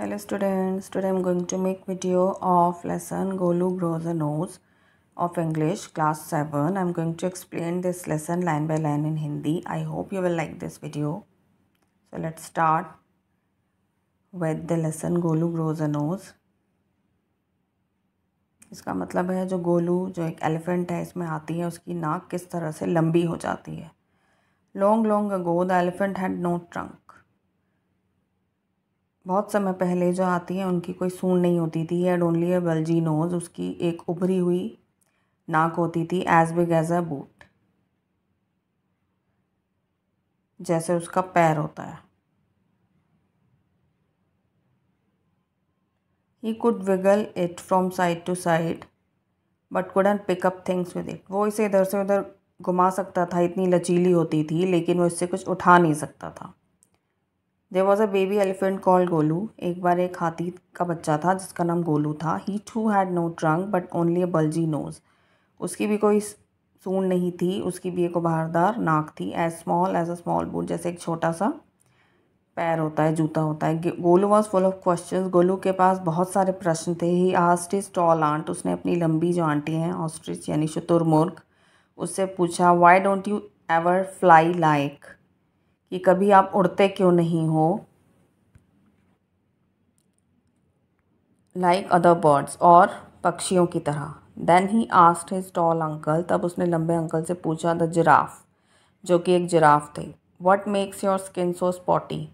Hello students today I am going to make video of lesson Golu grows a nose of English class seven I am going to explain this lesson line by line in Hindi I hope you will like this video so let start with the lesson Golu grows a nose इसका मतलब है जो गोलू जो एक elephant है इसमें आती है उसकी नाक किस तरह से लंबी हो जाती है long long ago the elephant had no trunk बहुत समय पहले जो आती हैं उनकी कोई सूंड नहीं होती थी and only a bulgy nose उसकी एक उभरी हुई नाक होती थी as big as a boot जैसे उसका पैर होता है he could wiggle it from side to side but couldn't pick up things with it वो इसे इधर से उधर घुमा सकता था इतनी लचीली होती थी लेकिन वो इससे कुछ उठा नहीं सकता था there was a baby elephant call Golu एक बार एक हाथी का बच्चा था जिसका नाम गोलू था he too had no trunk but only a bulgy nose उसकी भी कोई सूंड नहीं थी उसकी भी एक उभारदार नाक थी as small as a small boot जैसे एक छोटा सा पैर होता है जूता होता है Golu was full of question Golu के पास बहुत सारे प्रश्न थे he asked his tall aunt उसने अपनी लंबी जो आंटी हैं ऑस्ट्रिच यानी शतुरमुर्ग उससे पूछा why don't you ever fly like कि कभी आप उड़ते क्यों नहीं हो लाइक अदर बर्ड्स और पक्षियों की तरह then he asked his tall uncle तब उसने लंबे अंकल से पूछा द जिराफ जो कि एक जिराफ थे what makes your skin so spotty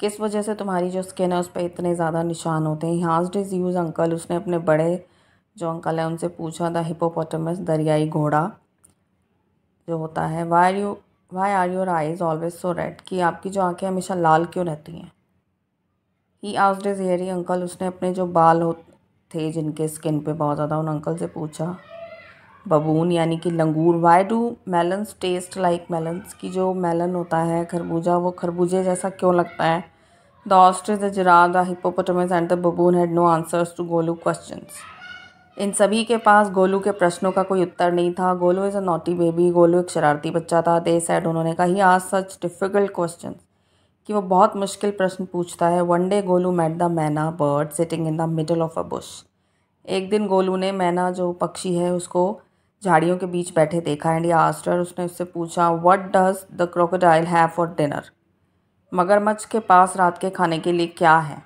किस वजह से तुम्हारी जो स्किन है उस पर इतने ज़्यादा निशान होते हैं हाज डिज यूज़ अंकल उसने अपने बड़े जो अंकल है उनसे पूछा द हिपोपोटमस दरियाई घोड़ा जो होता है वायर you why are your eyes always so red कि आपकी जो आंखें हमेशा लाल क्यों रहती हैं ही आज डेज हेरी अंकल उसने अपने जो बाल हो थे जिनके स्किन पे बहुत ज़्यादा उन अंकल से पूछा बबून यानी कि लंगूर why do melons taste like melons की जो मेलन होता है खरबूजा वो खरबूजे जैसा क्यों लगता है the ostrich the giraffe the hippopotamus and the baboon had no answers to Golu questions इन सभी के पास गोलू के प्रश्नों का कोई उत्तर नहीं था Golu is a naughty baby Golu एक शरारती बच्चा था दे सैड उन्होंने कहा ही आज सच डिफ़िकल्ट क्वेश्चन कि वो बहुत मुश्किल प्रश्न पूछता है one day Golu met the myna bird sitting in the middle of a bush एक दिन गोलू ने मैना जो पक्षी है उसको झाड़ियों के बीच बैठे देखा एंड आस्टर उसने उससे पूछा what does the crocodile have for dinner मगरमच्छ के पास रात के खाने के लिए क्या है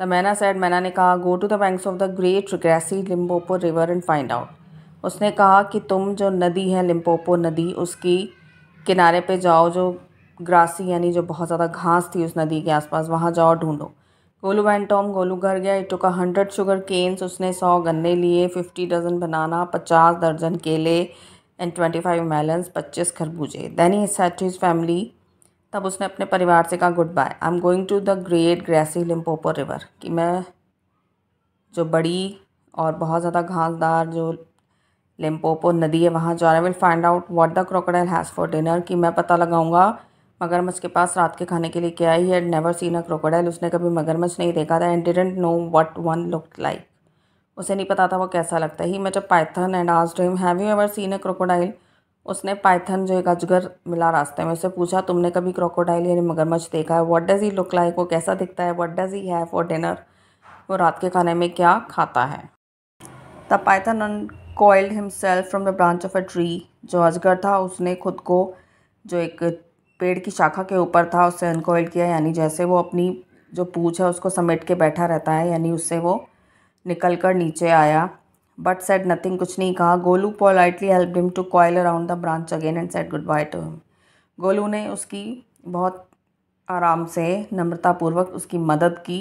द मैना सैड मैना ने कहा go to the banks of the great greasy Limpopo river and find out उसने कहा कि तुम जो नदी है लिम्पोपो नदी उसकी किनारे पे जाओ जो ग्रासी यानी जो बहुत ज़्यादा घास थी उस नदी के आसपास वहाँ जाओ ढूंढो गोलू एंड टॉम गोलू घर गया it took a hundred sugar canes उसने सौ गन्ने लिए फिफ्टी डजन बनाना पचास दर्जन केले एंड ट्वेंटी फाइव मेलन्स पच्चीस खरबूजे दैनी ही सेट टू फैमिली तब उसने अपने परिवार से कहा goodbye I am going to the great greasy Limpopo river कि मैं जो बड़ी और बहुत ज़्यादा घासदार जो लिम्पोपो नदी है वहाँ जा रहा will find out what the crocodile has for dinner कि मैं पता लगाऊंगा मगरमच्छ के पास रात के खाने के लिए क्या है had never seen a crocodile उसने कभी मगरमच्छ नहीं देखा था and didn't know what one look like उसे नहीं पता था वो कैसा लगता ही मैं जब पाइथन एंड आज him have you ever seen a crocodile उसने पाइथन जो एक अजगर मिला रास्ते में उससे पूछा तुमने कभी क्रोकोडाइल यानी मगरमच्छ देखा है what does he look like वो कैसा दिखता है what does he have for dinner वो रात के खाने में क्या खाता है the python coiled himself from the branch of a tree जो अजगर था उसने खुद को जो एक पेड़ की शाखा के ऊपर था उससे अनकॉइल किया यानी जैसे वो अपनी जो पूछ है उसको समेट के बैठा रहता है यानी उससे वो निकल कर नीचे आया बट सेट नथिंग कुछ नहीं कहा Golu politely help him to coil around the branch again and said goodbye to him Golu ने उसकी बहुत आराम से नम्रतापूर्वक उसकी मदद की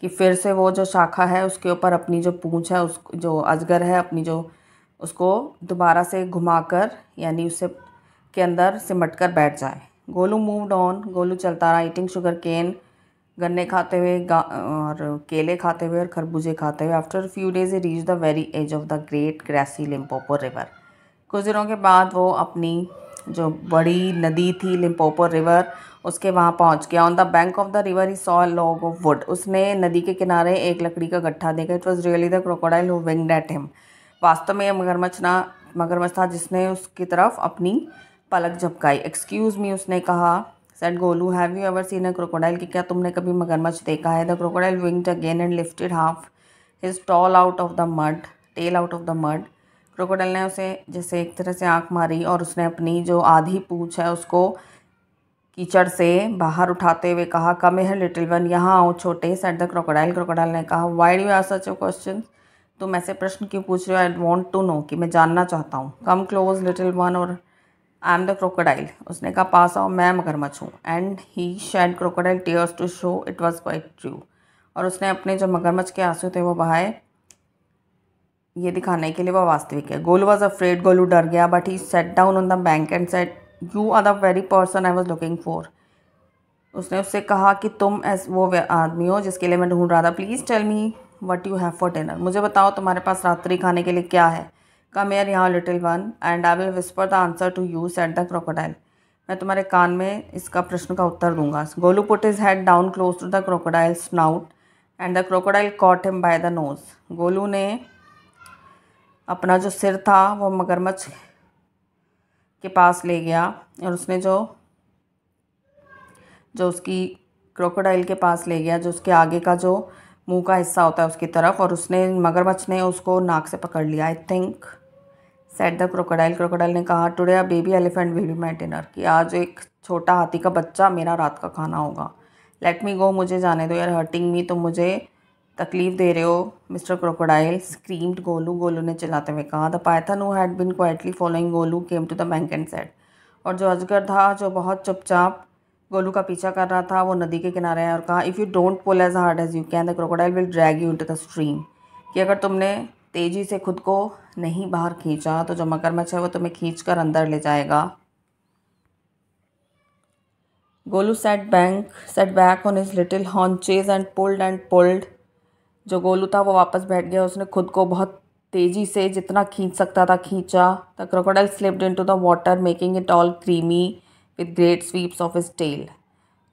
कि फिर से वो जो शाखा है उसके ऊपर अपनी जो पूँछ है उस जो अजगर है अपनी जो उसको दोबारा से घुमाकर यानी उससे के अंदर सिमट कर बैठ जाए गोलू मूवड ऑन गोलू चलता रहा ईटिंग शुगर केन गन्ने खाते हुए और केले खाते हुए और खरबूजे खाते हुए after few days reach the very edge of the great greasy Limpopo river कुछ दिनों के बाद वो अपनी जो बड़ी नदी थी लिम्पोपो रिवर उसके वहाँ पहुँच गया on the bank of the river he saw log of wood उसने नदी के किनारे एक लकड़ी का गट्ठा देखा it was really the crocodile who winked at him वास्तव में मगरमच्छ ना मगरमच्छ था जिसने उसकी तरफ अपनी पलक झपकाई एक्सक्यूज़ मी उसने कहा said Golu have you ever seen a crocodile कि क्या तुमने कभी मगरमच्छ देखा है the crocodile winked again and lifted half his tail out of the mud tail out of the mud crocodile ने उसे जैसे एक तरह से आँख मारी और उसने अपनी जो आधी पूछ है उसको कीचड़ से बाहर उठाते हुए कहा कम है लिटिल वन यहाँ आओ छोटे सेट द क्रोकोडाइल क्रोकोडाइल ने कहा why'd you are such question तुम ऐसे प्रश्न क्यों पूछ रहे हो आई वॉन्ट टू नो कि मैं जानना चाहता हूँ कम क्लोज लिटिल वन और आई एम द क्रोकोडाइल उसने कहा पास आओ मैं मगरमच्छ हूँ and he shed crocodile tears to show it was quite true और उसने अपने जो मगरमच्छ के आंसू थे वो बहाए ये दिखाने के लिए वो वास्तविक है Golu was afraid Golu डर गया but he sat down on the bank and said you are the very person I was looking for उसने उससे कहा कि तुम ऐस वो आदमी हो जिसके लिए मैं ढूंढ रहा था please tell me what you have for dinner मुझे बताओ तुम्हारे पास रात्रि खाने के लिए क्या है कम एयर यहाँ little one and I will whisper the answer to you said the crocodile मैं तुम्हारे कान में इसका प्रश्न का उत्तर दूंगा Golu put his head down close to the crocodile snout and the crocodile caught him by the nose Golu ने अपना जो सिर था वो मगरमच्छ के पास ले गया और उसने जो जो उसकी क्रोकोडाइल के पास ले गया जो उसके आगे का जो मुंह का हिस्सा होता है उसकी तरफ और उसने मगरमच्छ ने उसको नाक से पकड़ लिया I think said the crocodile crocodile ने कहा today a baby elephant will be my dinner कि आज एक छोटा हाथी का बच्चा मेरा रात का खाना होगा लेट मी गो मुझे जाने दो यार हर्टिंग मी तुम मुझे तकलीफ़ दे रहे हो mister crocodile screamed Golu Golu ने चिल्लाते हुए कहा the python who had been quietly following Golu came to the bank and said और जो अजगर था जो बहुत चुपचाप गोलू का पीछा कर रहा था वो नदी के किनारे आया और कहा if you don't pull as hard as you can the crocodile will drag you into the stream कि अगर तुमने तेज़ी से खुद को नहीं बाहर खींचा तो जो मगरमच्छ है वो तुम्हें खींच कर अंदर ले जाएगा Golu sat bank sat back on his little haunches and pulled and pulled जो गोलू था वो वापस बैठ गया उसने खुद को बहुत तेज़ी से जितना खींच सकता था खींचा the crocodile slipped into the water making it all creamy with great sweeps of his tail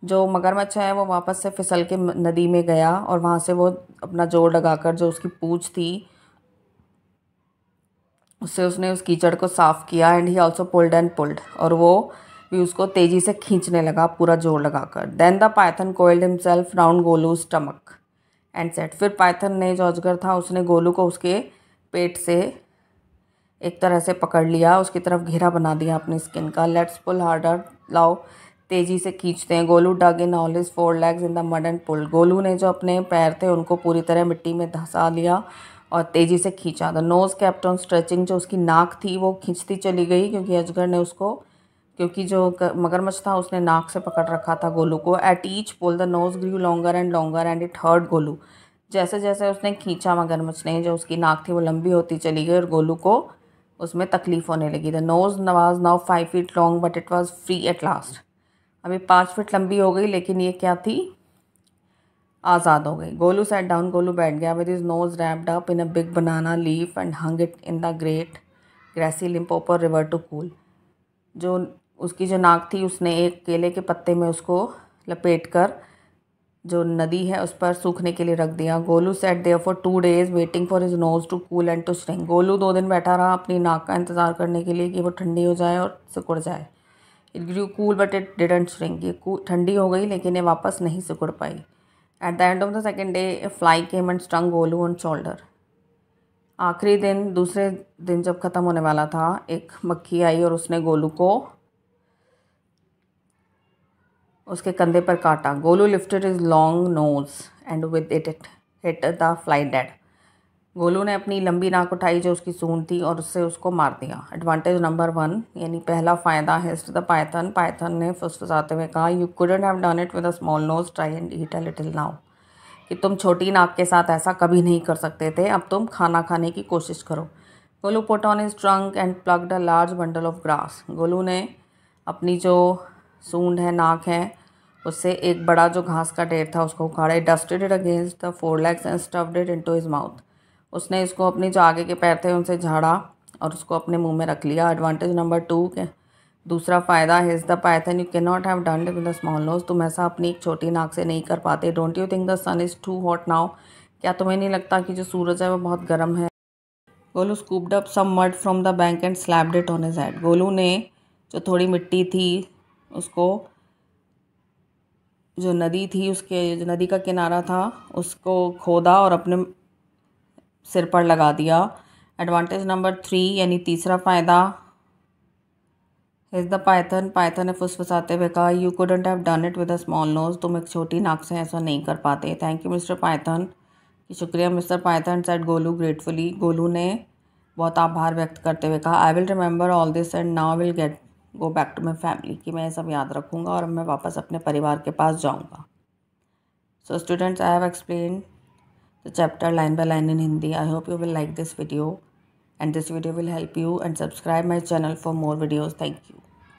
जो मगरमच्छ है वो वापस से फिसल के नदी में गया और वहाँ से वो अपना जोर लगाकर जो उसकी पूछ थी उससे उसने उस कीचड़ को साफ़ किया and he also pulled and pulled और वो भी उसको तेज़ी से खींचने लगा पूरा जोर लगाकर then the python coiled himself round Golu stomach and said फिर पाइथन ने जो अजगर था उसने गोलू को उसके पेट से एक तरह से पकड़ लिया उसकी तरफ घेरा बना दिया अपनी स्किन का लेट्स पुल हार्डर लाओ तेज़ी से खींचते हैं Golu dug in all his four legs in the mud and pull Golu ने जो अपने पैर थे उनको पूरी तरह मिट्टी में धंसा लिया और तेज़ी से खींचा the nose kept on stretching जो उसकी नाक थी वो खींचती चली गई क्योंकि अजगर ने उसको क्योंकि जो मगरमच्छ था उसने नाक से पकड़ रखा था गोलू को at each pull the nose grew longer and longer and it hurt Golu जैसे जैसे उसने खींचा मगरमच्छ ने जो उसकी नाक थी वो लंबी होती चली गई और गोलू को उसमें तकलीफ होने लगी the nose was now five feet long but it was free at last अभी पाँच फीट लंबी हो गई लेकिन ये क्या थी आज़ाद हो गई गोलू सेट डाउन गोलू बैठ गया with his nose wrapped up in a big banana leaf and hung it in the great greasy Limpopo river to cool जो उसकी जो नाक थी उसने एक केले के पत्ते में उसको लपेट कर जो नदी है उस पर सूखने के लिए रख दिया Golu sat there for two days waiting for his nose to cool and to shrink Golu दो दिन बैठा रहा अपनी नाक का इंतज़ार करने के लिए कि वो ठंडी हो जाए और सिकुड़ जाए it grew cool but it didn't shrink ये ठंडी हो गई लेकिन ये वापस नहीं सिकुड़ पाई at the end of the second day fly came and stung Golu on shoulder आखिरी दिन दूसरे दिन जब ख़त्म होने वाला था एक मक्खी आई और उसने गोलू को उसके कंधे पर काटा Golu lifted his long nose and with it it hit the fly dead Golu ने अपनी लंबी नाक उठाई जो उसकी सूंड थी और उससे उसको मार दिया एडवांटेज नंबर वन यानी पहला फ़ायदा हिस्ट द पायथन पायथन ने फुसफुसाते हुए कहा you couldn't have done it with a small nose try and eat a little now कि तुम छोटी नाक के साथ ऐसा कभी नहीं कर सकते थे अब तुम खाना खाने की कोशिश करो Golu put on his trunk and plucked a large bundle of grass Golu ने अपनी जो सूंड है नाक है उससे एक बड़ा जो घास का ढेर था उसको उखाड़ा dusted it against the four legs and stuffed it into his mouth उसने इसको अपने जो आगे के पैर थे उनसे झाड़ा और उसको अपने मुंह में रख लिया एडवांटेज नंबर टू के दूसरा फ़ायदा is the python you can not have done with the small nose तुम ऐसा अपनी एक छोटी नाक से नहीं कर पाते don't you think the sun is too hot now क्या तुम्हें नहीं लगता कि जो सूरज है वो बहुत गर्म है Golu scooped up some mud from the bank and slapped it on his head Golu ने जो थोड़ी मिट्टी थी उसको जो नदी थी उसके जो नदी का किनारा था उसको खोदा और अपने सिर पर लगा दिया एडवांटेज नंबर थ्री यानी तीसरा फ़ायदा इज़ द पाइथन पाइथन ने फुसफुसाते हुए कहा you couldn't have done it with a small nose तुम एक छोटी नाक से ऐसा नहीं कर पाते थैंक यू मिस्टर पाइथन शुक्रिया mister python said Golu gratefully Golu ने बहुत आभार व्यक्त करते हुए कहा I will remember all this and now will get go back to my family कि मैं ये सब याद रखूँगा और मैं वापस अपने परिवार के पास जाऊँगा so students I have explain the chapter line by line in Hindi. I hope you will like this video and this video will help you and subscribe my channel for more videos. Thank you.